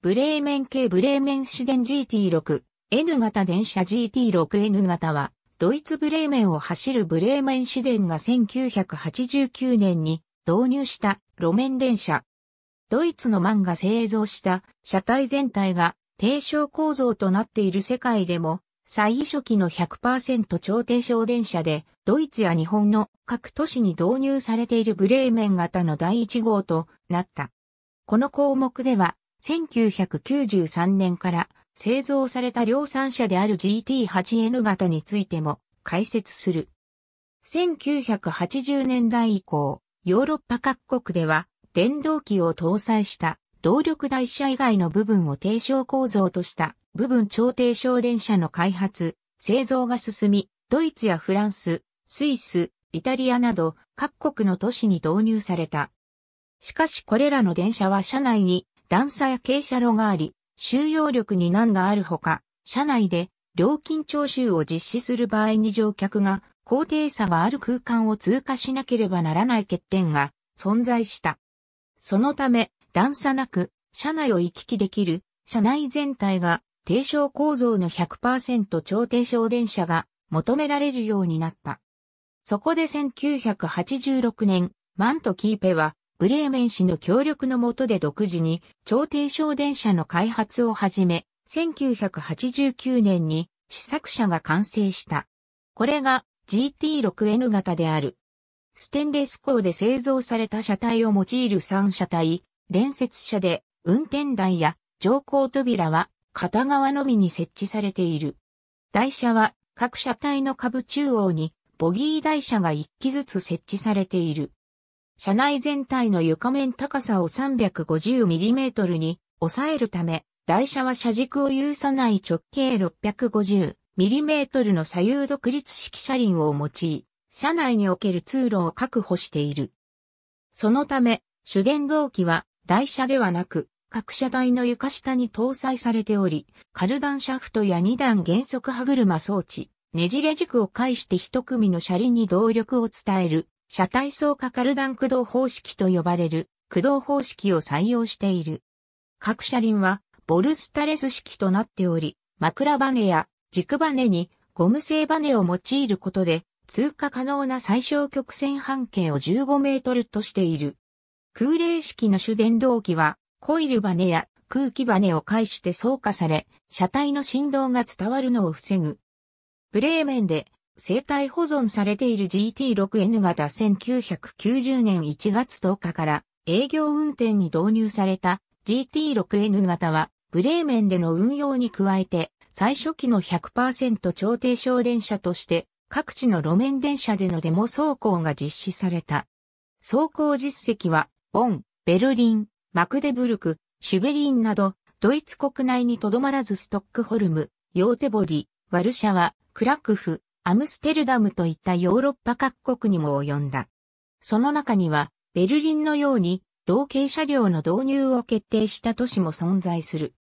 ブレーメン系ブレーメン市電 GT6、N 型電車 GT6N 型は、ドイツブレーメンを走るブレーメン市電が1989年に導入した路面電車。ドイツのマンが製造した車体全体が低床構造となっている世界でも最初期の100%超低床電車でドイツや日本の各都市に導入されているブレーメン型の第1号となった。この項目では1993年から製造された量産車である GT8N 型についても解説する。1980年代以降、ヨーロッパ各国では電動機を搭載した動力台車以外の部分を低床構造とした部分超低床電車の開発、製造が進み、ドイツやフランス、スイス、イタリアなど各国の都市に導入された。しかしこれらの電車は車内に段差や傾斜路があり、収容力に難があるほか、車内で料金徴収を実施する場合に乗客が高低差がある空間を通過しなければならない欠点が存在した。そのため、段差なく車内を行き来できる車内全体が低床構造の100%超低床電車が求められるようになった。そこで1986年、マント・キーペはブレーメン氏の協力のもとで独自に超低床電車の開発を始め、1989年に試作車が完成した。これが GT6N 型である。ステンレス鋼で製造された車体を用いる3車体、連接車で運転台や乗降扉は片側のみに設置されている。台車は各車体の下部中央にボギー台車が1機ずつ設置されている。車内全体の床面高さを 350mm に抑えるため、台車は車軸を有さない直径 650mm の左右独立式車輪を用い、車内における通路を確保している。そのため、主電動機は台車ではなく、各車台の床下に搭載されており、カルダンシャフトや2段減速歯車装置、ねじれ軸を介して一組の車輪に動力を伝える車体層化カルダン駆動方式と呼ばれる駆動方式を採用している。各車輪はボルスタレス式となっており、枕バネや軸バネにゴム製バネを用いることで通過可能な最小曲線半径を15メートルとしている。空冷式の主電動機はコイルバネや空気バネを介して走化され、車体の振動が伝わるのを防ぐ。ブレーメンで生体保存されている GT6N 型1990年1月10日から営業運転に導入された GT6N 型はブレーメンでの運用に加えて最初期の100%超低省電車として各地の路面電車でのデモ走行が実施された。走行実績はボン、ベルリン、マクデブルク、シュベリンなどドイツ国内にとどまらずストックホルム、ヨーテボリ、ワルシャワ、クラクフ、アムステルダムといったヨーロッパ各国にも及んだ。その中には、ベルリンのように、同型車両の導入を決定した都市も存在する。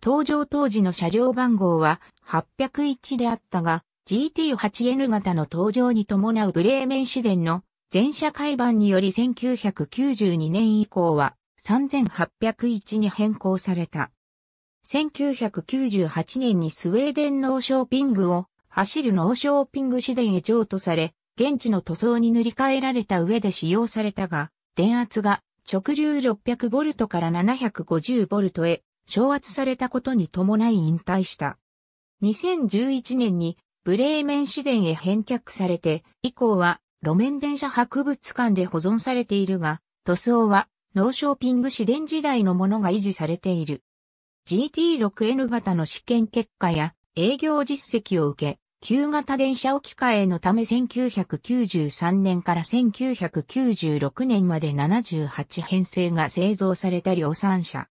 登場当時の車両番号は801であったが、GT8N 型の登場に伴うブレーメン市電の全車改版により1992年以降は3801に変更された。1998年にスウェーデンのショーピングを走るノーショーピング市電へ譲渡され、現地の塗装に塗り替えられた上で使用されたが、電圧が直流 600V から 750V へ昇圧されたことに伴い引退した。2011年にブレーメン市電へ返却されて、以降は路面電車博物館で保存されているが、塗装はノーショーピング市電時代のものが維持されている。GT6N 型の試験結果や営業実績を受け、旧型電車置き換えのため1993年から1996年まで78編成が製造された量産車。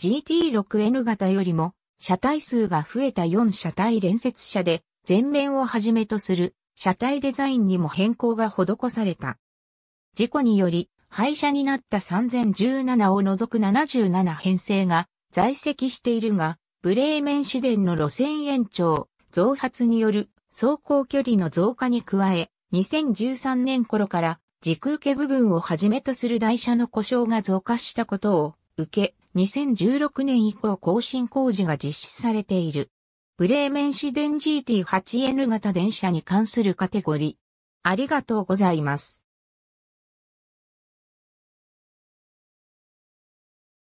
GT6N 型よりも車体数が増えた4車体連接車で前面をはじめとする車体デザインにも変更が施された。事故により廃車になった3017を除く77編成が在籍しているが、ブレーメン市電の路線延長、増発による走行距離の増加に加え、2013年頃から軸受け部分をはじめとする台車の故障が増加したことを受け、2016年以降更新工事が実施されている。ブレーメン市電 GT8N 型電車に関するカテゴリー。ありがとうございます。